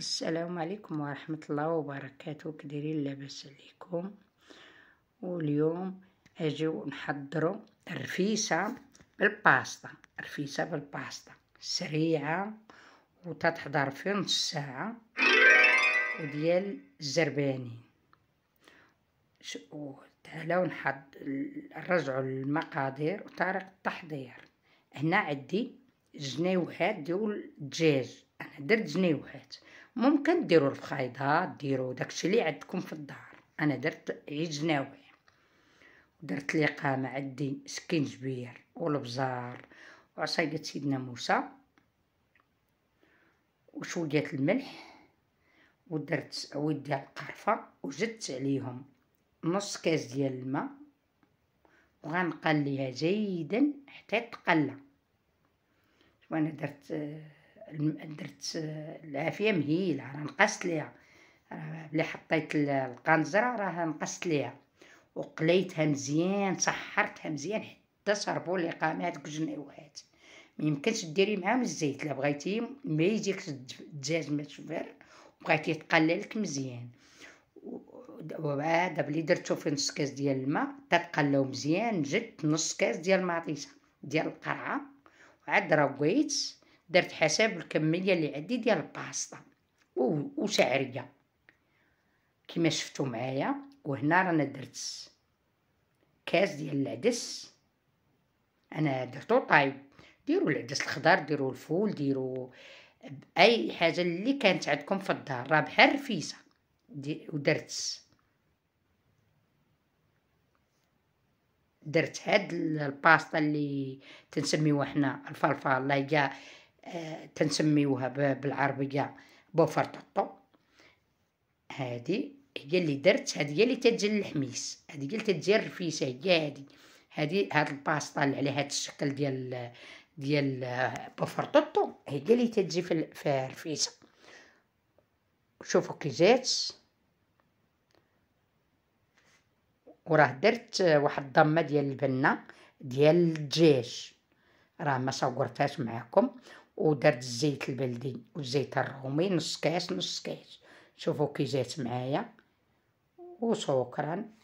السلام عليكم ورحمة الله وبركاته كديرين لاباس عليكم واليوم اجيو نحضروا رفيسة بالباستا رفيسة بالباستا سريعة وتتحضر في نص ساعة وديال الزرباني تعالوا ونحض نرجعو للمقادير وطريقة التحضير هنا عندي جنيوهات ديال الدجاج انا درت جنيوهات ممكن ديروا الفخايضه ديروا داكشي اللي عندكم في الدار انا درت عيد جناوي درت ليقه مع عدي سكينجبير والبزار وعصايه سيدنا موسى وشويه الملح ودرت عويد ديال القرفه وجدت عليهم نص كاس ديال الماء وغنقليها جيدا حتى تقلى وانا درت آه، درت العافيه مهيله راه نقصت ليها ملي حطيت القنزره راه نقصت ليها وقليتها مزيان سحرتها مزيان حتى صربوا لي قامات هادوك الجنيوات ما يمكنش ديري معاهم الزيت لا بغيتي ما يجيك الدجاج متشفر بغيتي تقللك مزيان وبعد بلي درتو في نص كاس ديال الماء تتقلاو مزيان جبت نص كاس ديال المطيشه ديال القرعه وعاد رويت درت حساب الكميه اللي عندي ديال الباسطا وشعريه كما شفتوا معايا وهنا رانا درت كاس ديال العدس انا درتو طايب ديروا العدس الخضر ديروا الفول ديروا اي حاجه اللي كانت عندكم في الدار راه بحال رفيسه ودرت درت هاد الباستا اللي تنسميوها حنا الفلفل لا هي آه، تنسميوها بالعربية بوفرطاطو هادي هي اللي درت هادي هي اللي تتجي الحميس هادي هي اللي تتجي الرفيسة هي هادي هادي هاد الباسطا على هاد الشكل ديال ديال آه، بوفرطاطو هي اللي تتجي في الرفيسة شوفو كي جات وراه درت آه، واحد الضمه ديال البنه ديال الدجاج راه ما صورتهاش معاكم ودرت الزيت البلدي والزيت الرومي نص كاس نص كاس شوفوا كي جات معايا وشكرا